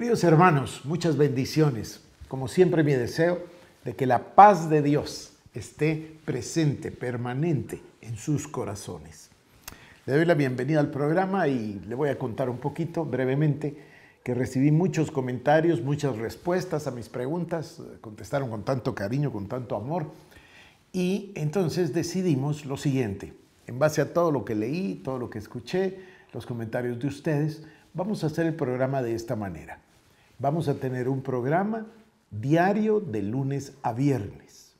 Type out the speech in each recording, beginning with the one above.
Queridos hermanos, muchas bendiciones. Como siempre mi deseo de que la paz de Dios esté presente, permanente en sus corazones. Le doy la bienvenida al programa y le voy a contar un poquito brevemente que recibí muchos comentarios, muchas respuestas a mis preguntas, contestaron con tanto cariño, con tanto amor, y entonces decidimos lo siguiente, en base a todo lo que leí, todo lo que escuché, los comentarios de ustedes, vamos a hacer el programa de esta manera. Vamos a tener un programa diario de lunes a viernes.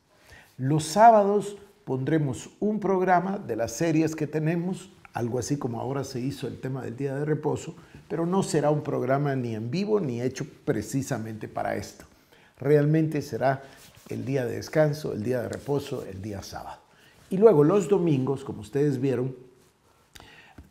Los sábados pondremos un programa de las series que tenemos, algo así como ahora se hizo el tema del día de reposo, pero no será un programa ni en vivo ni hecho precisamente para esto. Realmente será el día de descanso, el día de reposo, el día sábado. Y luego los domingos, como ustedes vieron,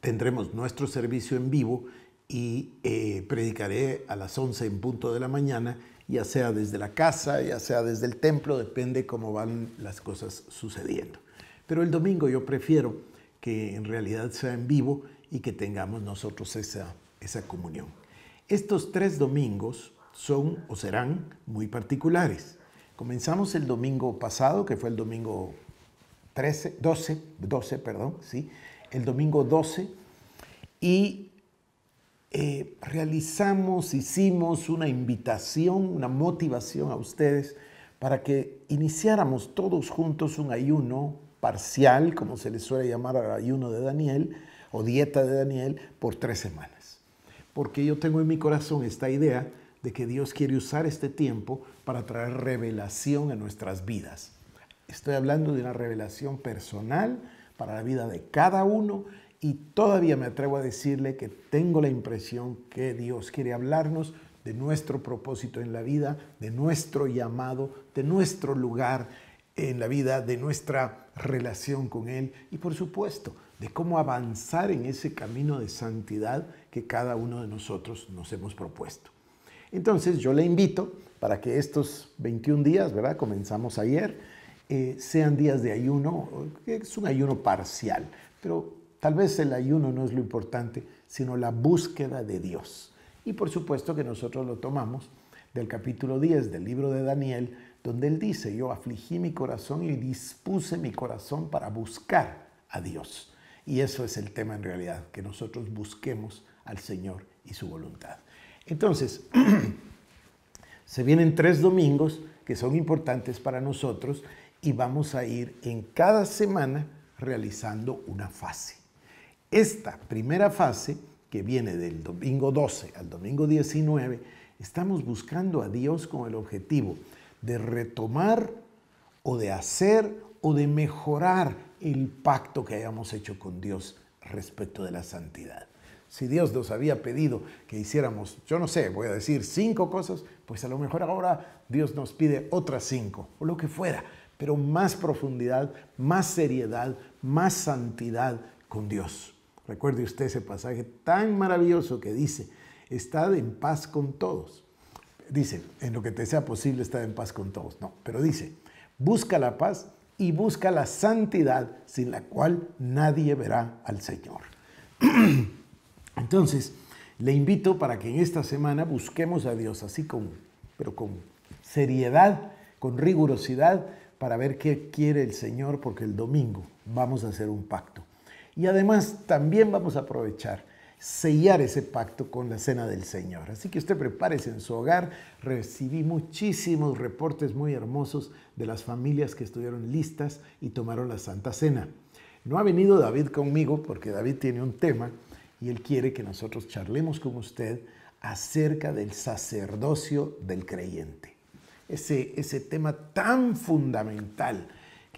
tendremos nuestro servicio en vivo y eh, predicaré a las 11 en punto de la mañana, ya sea desde la casa, ya sea desde el templo, depende cómo van las cosas sucediendo. Pero el domingo yo prefiero que en realidad sea en vivo y que tengamos nosotros esa, esa comunión. Estos tres domingos son o serán muy particulares. Comenzamos el domingo pasado, que fue el domingo 13, 12, 12, perdón, ¿sí? El domingo 12 y eh, realizamos, hicimos una invitación, una motivación a ustedes para que iniciáramos todos juntos un ayuno parcial, como se le suele llamar al ayuno de Daniel, o dieta de Daniel, por tres semanas. Porque yo tengo en mi corazón esta idea de que Dios quiere usar este tiempo para traer revelación a nuestras vidas. Estoy hablando de una revelación personal para la vida de cada uno y todavía me atrevo a decirle que tengo la impresión que Dios quiere hablarnos de nuestro propósito en la vida, de nuestro llamado, de nuestro lugar en la vida, de nuestra relación con Él y por supuesto de cómo avanzar en ese camino de santidad que cada uno de nosotros nos hemos propuesto. Entonces yo le invito para que estos 21 días, ¿verdad? Comenzamos ayer, eh, sean días de ayuno, que es un ayuno parcial, pero Tal vez el ayuno no es lo importante, sino la búsqueda de Dios. Y por supuesto que nosotros lo tomamos del capítulo 10 del libro de Daniel, donde él dice, yo afligí mi corazón y dispuse mi corazón para buscar a Dios. Y eso es el tema en realidad, que nosotros busquemos al Señor y su voluntad. Entonces, se vienen tres domingos que son importantes para nosotros y vamos a ir en cada semana realizando una fase. Esta primera fase, que viene del domingo 12 al domingo 19, estamos buscando a Dios con el objetivo de retomar o de hacer o de mejorar el pacto que hayamos hecho con Dios respecto de la santidad. Si Dios nos había pedido que hiciéramos, yo no sé, voy a decir cinco cosas, pues a lo mejor ahora Dios nos pide otras cinco, o lo que fuera, pero más profundidad, más seriedad, más santidad con Dios. Recuerde usted ese pasaje tan maravilloso que dice, estad en paz con todos. Dice, en lo que te sea posible, estad en paz con todos. No, pero dice, busca la paz y busca la santidad sin la cual nadie verá al Señor. Entonces, le invito para que en esta semana busquemos a Dios así con, pero con seriedad, con rigurosidad, para ver qué quiere el Señor, porque el domingo vamos a hacer un pacto. Y además también vamos a aprovechar sellar ese pacto con la cena del Señor. Así que usted prepárese en su hogar. Recibí muchísimos reportes muy hermosos de las familias que estuvieron listas y tomaron la Santa Cena. No ha venido David conmigo porque David tiene un tema y él quiere que nosotros charlemos con usted acerca del sacerdocio del creyente. Ese, ese tema tan fundamental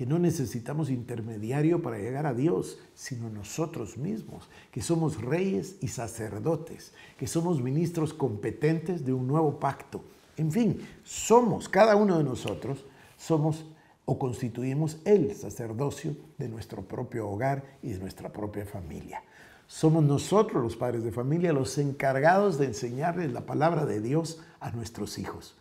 que no necesitamos intermediario para llegar a Dios, sino nosotros mismos, que somos reyes y sacerdotes, que somos ministros competentes de un nuevo pacto. En fin, somos, cada uno de nosotros, somos o constituimos el sacerdocio de nuestro propio hogar y de nuestra propia familia. Somos nosotros los padres de familia los encargados de enseñarles la palabra de Dios a nuestros hijos.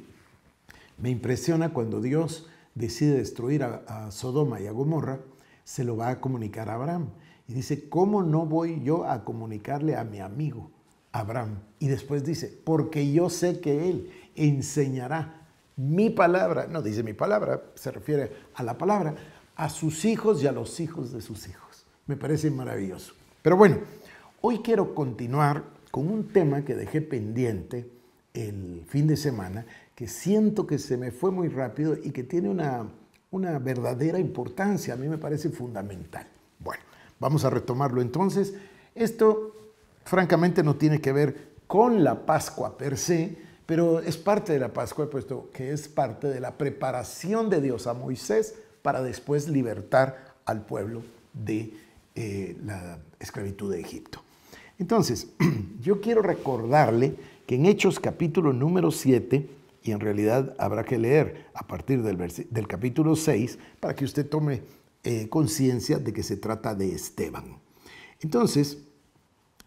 Me impresiona cuando Dios decide destruir a, Sodoma y a Gomorra, se lo va a comunicar a Abraham. Y dice, ¿cómo no voy yo a comunicarle a mi amigo Abraham? Y después dice, porque yo sé que él enseñará mi palabra, no dice mi palabra, se refiere a la palabra, a sus hijos y a los hijos de sus hijos. Me parece maravilloso. Pero bueno, hoy quiero continuar con un tema que dejé pendiente el fin de semana, que siento que se me fue muy rápido y que tiene una, verdadera importancia, a mí me parece fundamental. Bueno, vamos a retomarlo entonces. Esto francamente no tiene que ver con la Pascua per se, pero es parte de la Pascua, puesto que es parte de la preparación de Dios a Moisés para después libertar al pueblo de eh, la esclavitud de Egipto. Entonces, yo quiero recordarle que en Hechos capítulo número 7, y en realidad habrá que leer a partir del, del capítulo 6 para que usted tome eh, conciencia de que se trata de Esteban. Entonces,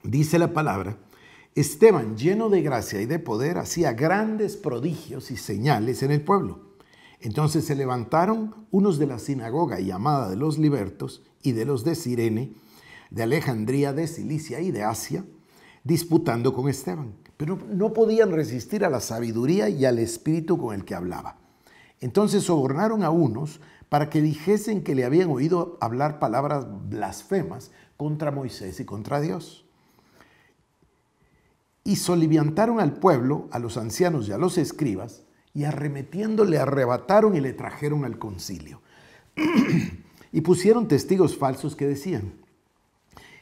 dice la palabra, Esteban, lleno de gracia y de poder, hacía grandes prodigios y señales en el pueblo. Entonces se levantaron unos de la sinagoga llamada de los libertos y de los de Sirene, de Alejandría, de Cilicia y de Asia, disputando con Esteban pero no podían resistir a la sabiduría y al espíritu con el que hablaba. Entonces sobornaron a unos para que dijesen que le habían oído hablar palabras blasfemas contra Moisés y contra Dios. Y soliviantaron al pueblo, a los ancianos y a los escribas, y arremetiendo le arrebataron y le trajeron al concilio. y pusieron testigos falsos que decían,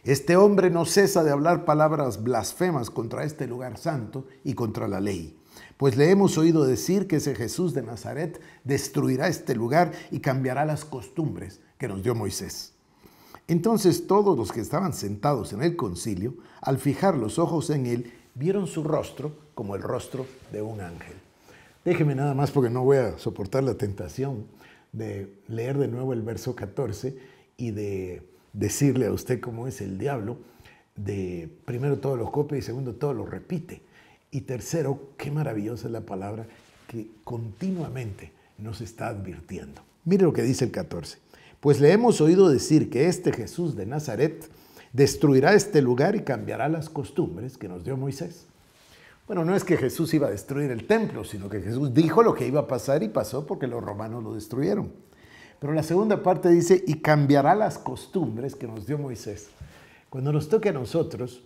este hombre no cesa de hablar palabras blasfemas contra este lugar santo y contra la ley. Pues le hemos oído decir que ese Jesús de Nazaret destruirá este lugar y cambiará las costumbres que nos dio Moisés. Entonces todos los que estaban sentados en el concilio, al fijar los ojos en él, vieron su rostro como el rostro de un ángel. Déjeme nada más porque no voy a soportar la tentación de leer de nuevo el verso 14 y de decirle a usted cómo es el diablo de primero todo lo copia y segundo todo lo repite. Y tercero, qué maravillosa es la palabra que continuamente nos está advirtiendo. Mire lo que dice el 14. Pues le hemos oído decir que este Jesús de Nazaret destruirá este lugar y cambiará las costumbres que nos dio Moisés. Bueno, no es que Jesús iba a destruir el templo, sino que Jesús dijo lo que iba a pasar y pasó porque los romanos lo destruyeron. Pero la segunda parte dice, y cambiará las costumbres que nos dio Moisés. Cuando nos toque a nosotros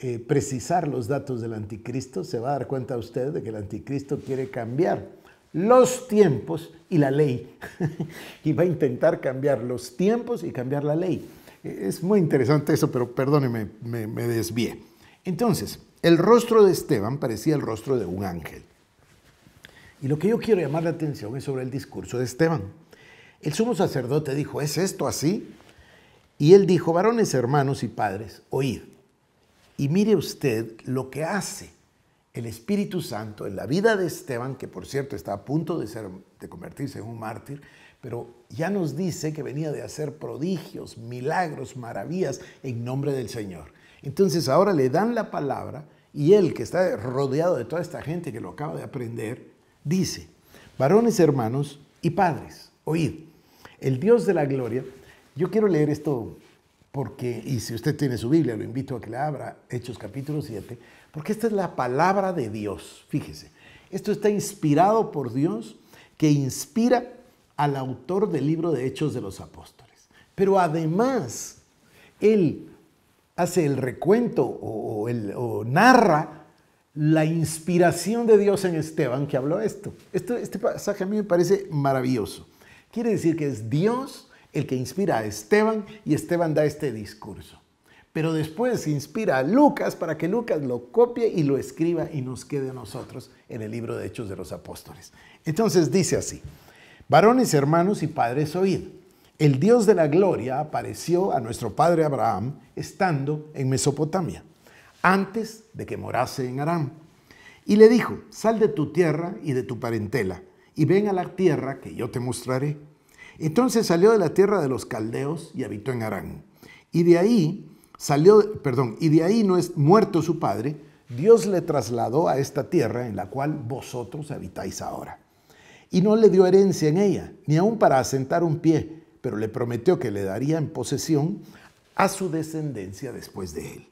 eh, precisar los datos del anticristo, se va a dar cuenta usted de que el anticristo quiere cambiar los tiempos y la ley. y va a intentar cambiar los tiempos y cambiar la ley. E, es muy interesante eso, pero perdóneme, me, me desvié. Entonces, el rostro de Esteban parecía el rostro de un ángel. Y lo que yo quiero llamar la atención es sobre el discurso de Esteban. El sumo sacerdote dijo, ¿es esto así? Y él dijo, varones, hermanos y padres, oíd y mire usted lo que hace el Espíritu Santo en la vida de Esteban, que por cierto está a punto de, ser, de convertirse en un mártir, pero ya nos dice que venía de hacer prodigios, milagros, maravillas en nombre del Señor. Entonces ahora le dan la palabra y él, que está rodeado de toda esta gente que lo acaba de aprender, dice, varones, hermanos y padres, Oíd, el Dios de la gloria, yo quiero leer esto porque, y si usted tiene su Biblia, lo invito a que la abra, Hechos capítulo 7, porque esta es la palabra de Dios, fíjese. Esto está inspirado por Dios, que inspira al autor del libro de Hechos de los Apóstoles. Pero además, él hace el recuento o, narra la inspiración de Dios en Esteban que habló esto. esto. Este pasaje a mí me parece maravilloso. Quiere decir que es Dios el que inspira a Esteban y Esteban da este discurso. Pero después inspira a Lucas para que Lucas lo copie y lo escriba y nos quede a nosotros en el libro de Hechos de los Apóstoles. Entonces dice así, varones, hermanos y padres, oíd. El Dios de la gloria apareció a nuestro padre Abraham estando en Mesopotamia, antes de que morase en Aram. Y le dijo, sal de tu tierra y de tu parentela y ven a la tierra que yo te mostraré. Entonces salió de la tierra de los caldeos y habitó en Arán. Y de ahí salió, perdón, y de ahí no es muerto su padre, Dios le trasladó a esta tierra en la cual vosotros habitáis ahora. Y no le dio herencia en ella, ni aun para asentar un pie, pero le prometió que le daría en posesión a su descendencia después de él.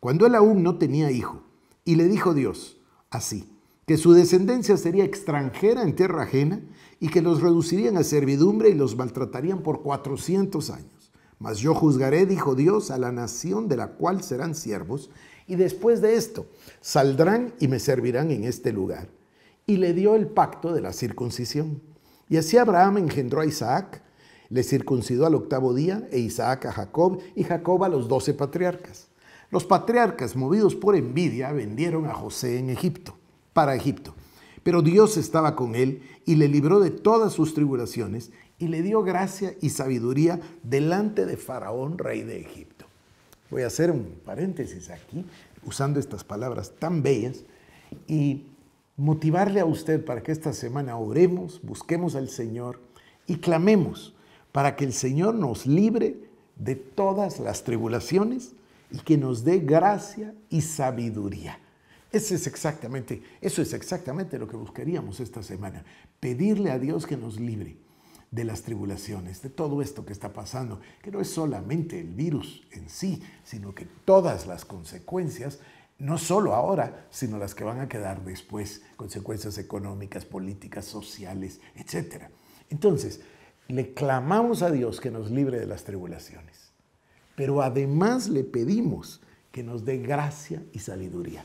Cuando él aún no tenía hijo, y le dijo Dios, así, su descendencia sería extranjera en tierra ajena y que los reducirían a servidumbre y los maltratarían por cuatrocientos años. Mas yo juzgaré, dijo Dios, a la nación de la cual serán siervos, y después de esto saldrán y me servirán en este lugar. Y le dio el pacto de la circuncisión. Y así Abraham engendró a Isaac, le circuncidó al octavo día, e Isaac a Jacob, y Jacob a los doce patriarcas. Los patriarcas, movidos por envidia, vendieron a José en Egipto para Egipto. Pero Dios estaba con él y le libró de todas sus tribulaciones y le dio gracia y sabiduría delante de Faraón, rey de Egipto. Voy a hacer un paréntesis aquí, usando estas palabras tan bellas, y motivarle a usted para que esta semana oremos, busquemos al Señor y clamemos para que el Señor nos libre de todas las tribulaciones y que nos dé gracia y sabiduría es exactamente, eso es exactamente lo que buscaríamos esta semana, pedirle a Dios que nos libre de las tribulaciones, de todo esto que está pasando, que no es solamente el virus en sí, sino que todas las consecuencias, no solo ahora, sino las que van a quedar después, consecuencias económicas, políticas, sociales, etc. Entonces, le clamamos a Dios que nos libre de las tribulaciones, pero además le pedimos que nos dé gracia y sabiduría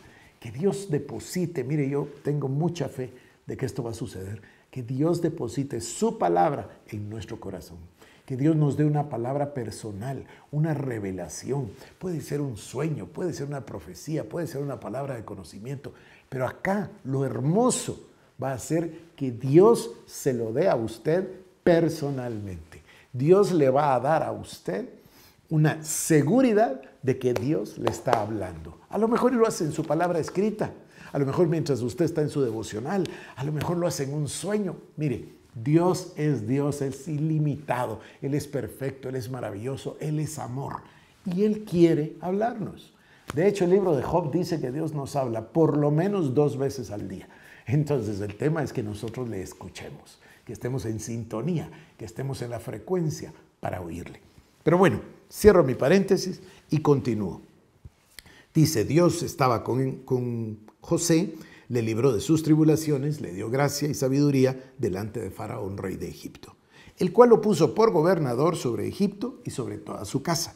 que Dios deposite, mire, yo tengo mucha fe de que esto va a suceder, que Dios deposite su palabra en nuestro corazón. Que Dios nos dé una palabra personal, una revelación. Puede ser un sueño, puede ser una profecía, puede ser una palabra de conocimiento. Pero acá lo hermoso va a ser que Dios se lo dé a usted personalmente. Dios le va a dar a usted una seguridad de que Dios le está hablando. A lo mejor lo hace en su palabra escrita, a lo mejor mientras usted está en su devocional, a lo mejor lo hace en un sueño. Mire, Dios es Dios, Él es ilimitado, Él es perfecto, Él es maravilloso, Él es amor y Él quiere hablarnos. De hecho, el libro de Job dice que Dios nos habla por lo menos dos veces al día. Entonces, el tema es que nosotros le escuchemos, que estemos en sintonía, que estemos en la frecuencia para oírle. Pero bueno, cierro mi paréntesis y continúo. Dice, Dios estaba con, con José, le libró de sus tribulaciones, le dio gracia y sabiduría delante de Faraón, rey de Egipto, el cual lo puso por gobernador sobre Egipto y sobre toda su casa.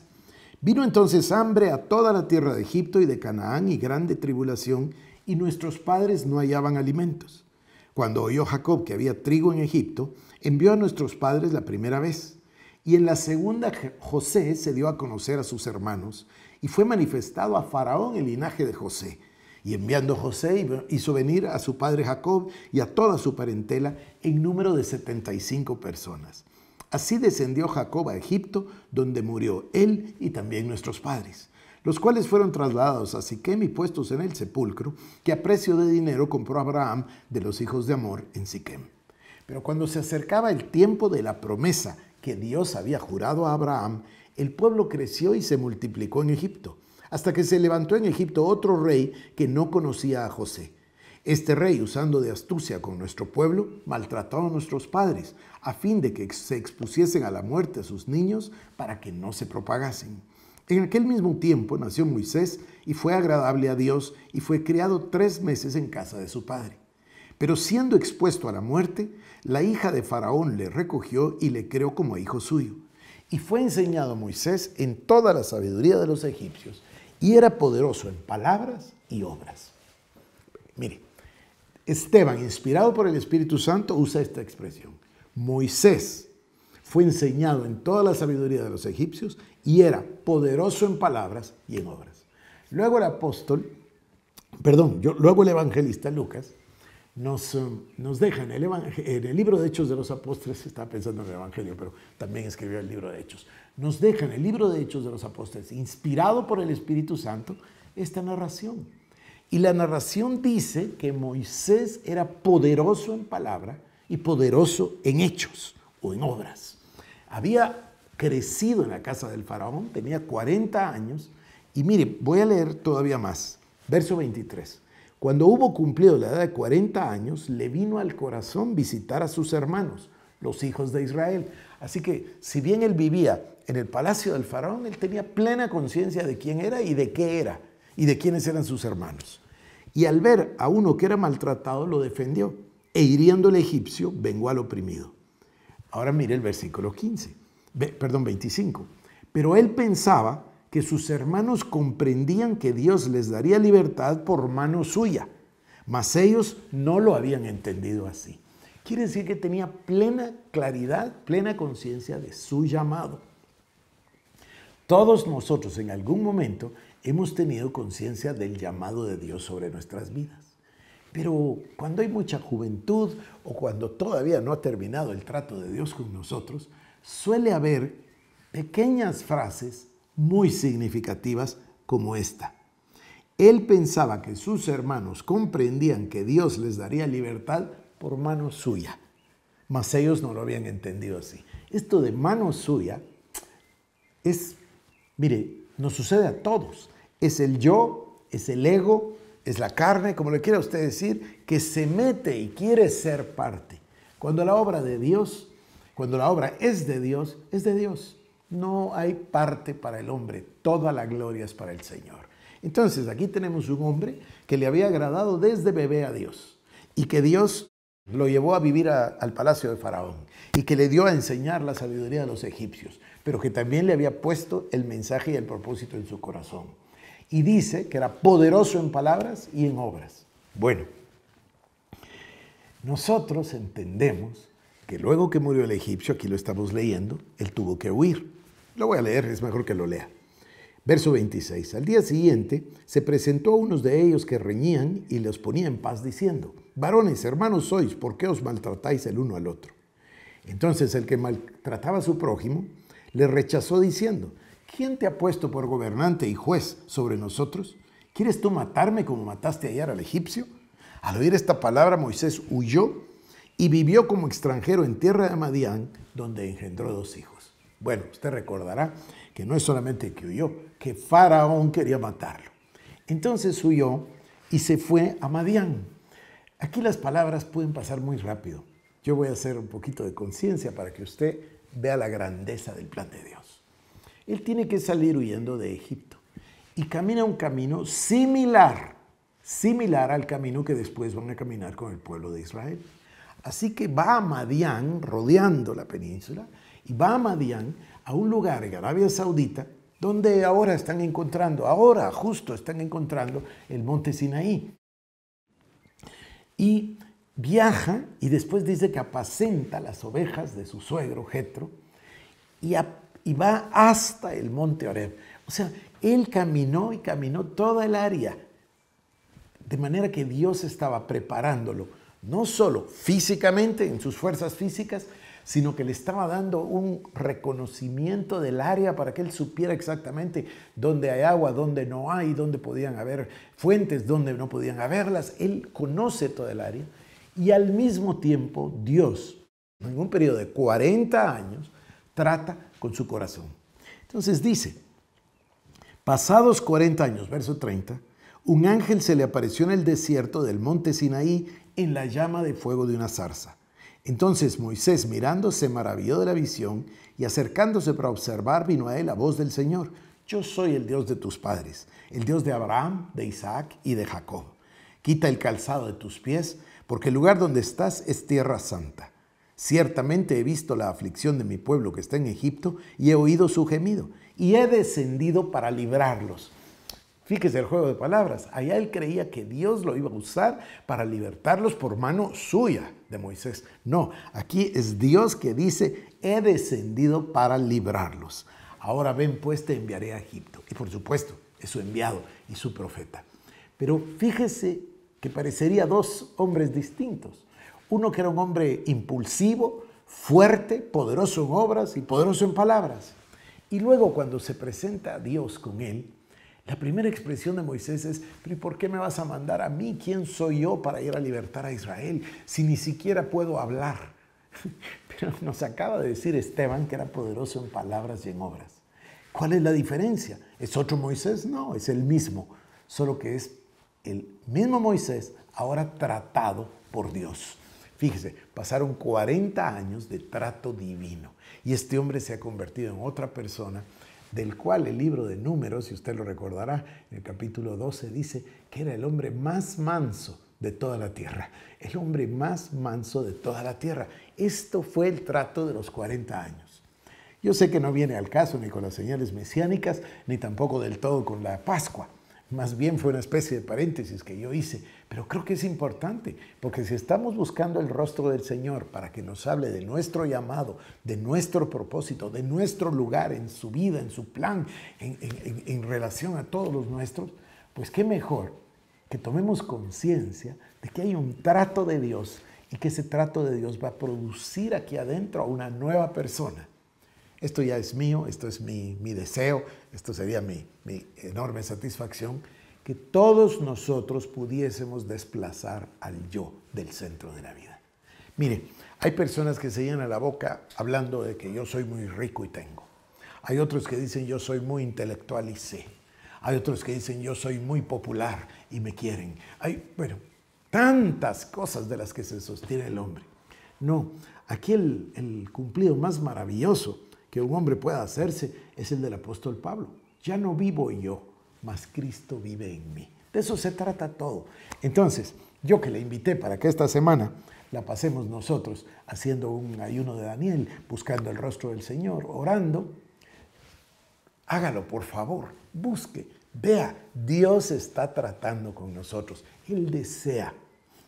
Vino entonces hambre a toda la tierra de Egipto y de Canaán y grande tribulación, y nuestros padres no hallaban alimentos. Cuando oyó Jacob que había trigo en Egipto, envió a nuestros padres la primera vez, y en la segunda, José se dio a conocer a sus hermanos y fue manifestado a Faraón el linaje de José. Y enviando José hizo venir a su padre Jacob y a toda su parentela en número de 75 personas. Así descendió Jacob a Egipto, donde murió él y también nuestros padres, los cuales fueron trasladados a Siquem y puestos en el sepulcro, que a precio de dinero compró Abraham de los hijos de Amor en Siquem. Pero cuando se acercaba el tiempo de la promesa que Dios había jurado a Abraham, el pueblo creció y se multiplicó en Egipto, hasta que se levantó en Egipto otro rey que no conocía a José. Este rey, usando de astucia con nuestro pueblo, maltrató a nuestros padres, a fin de que se expusiesen a la muerte a sus niños para que no se propagasen. En aquel mismo tiempo nació Moisés y fue agradable a Dios y fue criado tres meses en casa de su padre. Pero siendo expuesto a la muerte, la hija de Faraón le recogió y le creó como hijo suyo. Y fue enseñado a Moisés en toda la sabiduría de los egipcios. Y era poderoso en palabras y obras. Mire, Esteban, inspirado por el Espíritu Santo, usa esta expresión. Moisés fue enseñado en toda la sabiduría de los egipcios y era poderoso en palabras y en obras. Luego el apóstol, perdón, yo, luego el evangelista Lucas nos, eh, nos deja en el, en el, libro de Hechos de los Apóstoles, estaba pensando en el Evangelio, pero también escribió el libro de Hechos, nos dejan en el libro de Hechos de los Apóstoles, inspirado por el Espíritu Santo, esta narración. Y la narración dice que Moisés era poderoso en palabra y poderoso en hechos o en obras. Había crecido en la casa del faraón, tenía 40 años, y mire, voy a leer todavía más, verso 23. Cuando hubo cumplido la edad de 40 años, le vino al corazón visitar a sus hermanos, los hijos de Israel. Así que si bien él vivía en el palacio del faraón, él tenía plena conciencia de quién era y de qué era, y de quiénes eran sus hermanos. Y al ver a uno que era maltratado, lo defendió, e hiriendo al egipcio, vengó al oprimido. Ahora mire el versículo 15, perdón, 25. Pero él pensaba que sus hermanos comprendían que Dios les daría libertad por mano suya, mas ellos no lo habían entendido así. Quiere decir que tenía plena claridad, plena conciencia de su llamado. Todos nosotros en algún momento hemos tenido conciencia del llamado de Dios sobre nuestras vidas. Pero cuando hay mucha juventud o cuando todavía no ha terminado el trato de Dios con nosotros, suele haber pequeñas frases muy significativas como esta. Él pensaba que sus hermanos comprendían que Dios les daría libertad por mano suya, mas ellos no lo habían entendido así. Esto de mano suya es, mire, nos sucede a todos. Es el yo, es el ego, es la carne, como le quiera usted decir, que se mete y quiere ser parte. Cuando la obra de Dios, cuando la obra es de Dios, es de Dios. No hay parte para el hombre, toda la gloria es para el Señor. Entonces aquí tenemos un hombre que le había agradado desde bebé a Dios y que Dios lo llevó a vivir al palacio de Faraón y que le dio a enseñar la sabiduría de los egipcios, pero que también le había puesto el mensaje y el propósito en su corazón. Y dice que era poderoso en palabras y en obras. Bueno, nosotros entendemos que luego que murió el egipcio, aquí lo estamos leyendo, él tuvo que huir. Lo voy a leer, es mejor que lo lea. Verso 26. Al día siguiente se presentó a unos de ellos que reñían y los ponía en paz diciendo, varones, hermanos sois, ¿por qué os maltratáis el uno al otro? Entonces el que maltrataba a su prójimo le rechazó diciendo, ¿quién te ha puesto por gobernante y juez sobre nosotros? ¿Quieres tú matarme como mataste ayer al egipcio? Al oír esta palabra Moisés huyó y vivió como extranjero en tierra de Amadián donde engendró dos hijos. Bueno, usted recordará que no es solamente que huyó, que Faraón quería matarlo. Entonces huyó y se fue a Madián. Aquí las palabras pueden pasar muy rápido. Yo voy a hacer un poquito de conciencia para que usted vea la grandeza del plan de Dios. Él tiene que salir huyendo de Egipto y camina un camino similar, similar al camino que después van a caminar con el pueblo de Israel. Así que va a Madián, rodeando la península, y va a Madián, a un lugar en Arabia Saudita, donde ahora están encontrando, ahora justo están encontrando el monte Sinaí. Y viaja y después dice que apacenta las ovejas de su suegro, Jetro, y, y va hasta el monte Oreb. O sea, él caminó y caminó toda el área, de manera que Dios estaba preparándolo no solo físicamente, en sus fuerzas físicas, sino que le estaba dando un reconocimiento del área para que él supiera exactamente dónde hay agua, dónde no hay, dónde podían haber fuentes, dónde no podían haberlas. Él conoce todo el área y al mismo tiempo Dios, en un periodo de 40 años, trata con su corazón. Entonces dice, pasados 40 años, verso 30, un ángel se le apareció en el desierto del monte Sinaí en la llama de fuego de una zarza. Entonces Moisés mirando se maravilló de la visión y acercándose para observar vino a él la voz del Señor. Yo soy el Dios de tus padres, el Dios de Abraham, de Isaac y de Jacob. Quita el calzado de tus pies, porque el lugar donde estás es tierra santa. Ciertamente he visto la aflicción de mi pueblo que está en Egipto y he oído su gemido, y he descendido para librarlos Fíjese el juego de palabras. Allá él creía que Dios lo iba a usar para libertarlos por mano suya de Moisés. No, aquí es Dios que dice, he descendido para librarlos. Ahora ven, pues te enviaré a Egipto. Y por supuesto, es su enviado y su profeta. Pero fíjese que parecería dos hombres distintos. Uno que era un hombre impulsivo, fuerte, poderoso en obras y poderoso en palabras. Y luego cuando se presenta a Dios con él, la primera expresión de Moisés es, ¿y por qué me vas a mandar a mí? ¿Quién soy yo para ir a libertar a Israel si ni siquiera puedo hablar? Pero nos acaba de decir Esteban que era poderoso en palabras y en obras. ¿Cuál es la diferencia? ¿Es otro Moisés? No, es el mismo, solo que es el mismo Moisés ahora tratado por Dios. Fíjese, pasaron 40 años de trato divino y este hombre se ha convertido en otra persona del cual el libro de números, si usted lo recordará, en el capítulo 12 dice que era el hombre más manso de toda la tierra, el hombre más manso de toda la tierra. Esto fue el trato de los 40 años. Yo sé que no viene al caso ni con las señales mesiánicas, ni tampoco del todo con la Pascua. Más bien fue una especie de paréntesis que yo hice, pero creo que es importante, porque si estamos buscando el rostro del Señor para que nos hable de nuestro llamado, de nuestro propósito, de nuestro lugar en su vida, en su plan, en, relación a todos los nuestros, pues qué mejor que tomemos conciencia de que hay un trato de Dios y que ese trato de Dios va a producir aquí adentro a una nueva persona esto ya es mío, esto es mi, mi deseo, esto sería mi, mi enorme satisfacción, que todos nosotros pudiésemos desplazar al yo del centro de la vida. Mire, hay personas que se llenan la boca hablando de que yo soy muy rico y tengo. Hay otros que dicen yo soy muy intelectual y sé. Hay otros que dicen yo soy muy popular y me quieren. Hay, bueno, tantas cosas de las que se sostiene el hombre. No, aquí el, el cumplido más maravilloso que un hombre pueda hacerse es el del apóstol Pablo. Ya no vivo yo, mas Cristo vive en mí. De eso se trata todo. Entonces, yo que le invité para que esta semana la pasemos nosotros haciendo un ayuno de Daniel, buscando el rostro del Señor, orando, hágalo por favor, busque, vea, Dios está tratando con nosotros. Él desea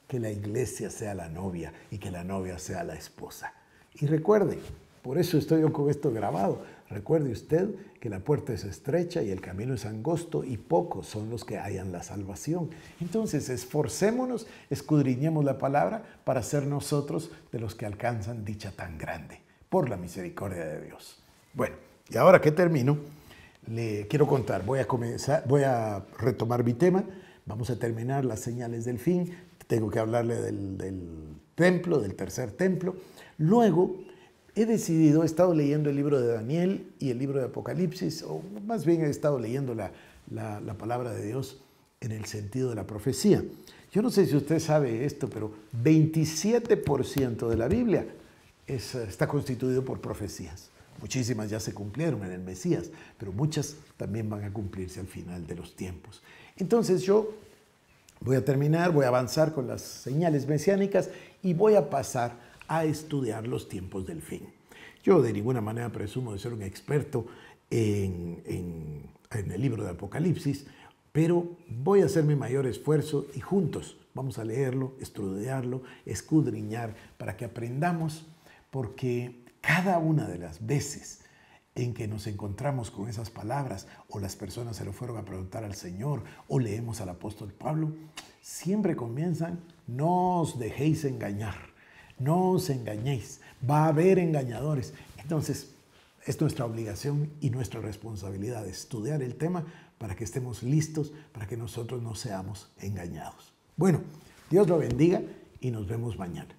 que la iglesia sea la novia y que la novia sea la esposa. Y recuerden, por eso estoy yo con esto grabado. Recuerde usted que la puerta es estrecha y el camino es angosto y pocos son los que hallan la salvación. Entonces, esforcémonos, escudriñemos la palabra para ser nosotros de los que alcanzan dicha tan grande, por la misericordia de Dios. Bueno, y ahora que termino, le quiero contar, voy a, comenzar, voy a retomar mi tema, vamos a terminar las señales del fin, tengo que hablarle del templo, del tercer templo, luego he decidido, he estado leyendo el libro de Daniel y el libro de Apocalipsis, o más bien he estado leyendo la, palabra de Dios en el sentido de la profecía. Yo no sé si usted sabe esto, pero 27% de la Biblia está constituido por profecías. Muchísimas ya se cumplieron en el Mesías, pero muchas también van a cumplirse al final de los tiempos. Entonces yo voy a terminar, voy a avanzar con las señales mesiánicas y voy a pasar a estudiar los tiempos del fin. Yo de ninguna manera presumo de ser un experto en, el libro de Apocalipsis, pero voy a hacer mi mayor esfuerzo y juntos vamos a leerlo, estudiarlo, escudriñar para que aprendamos, porque cada una de las veces en que nos encontramos con esas palabras o las personas se lo fueron a preguntar al Señor o leemos al apóstol Pablo, siempre comienzan, no os dejéis engañar. No os engañéis, va a haber engañadores. Entonces, es nuestra obligación y nuestra responsabilidad estudiar el tema para que estemos listos, para que nosotros no seamos engañados. Bueno, Dios lo bendiga y nos vemos mañana.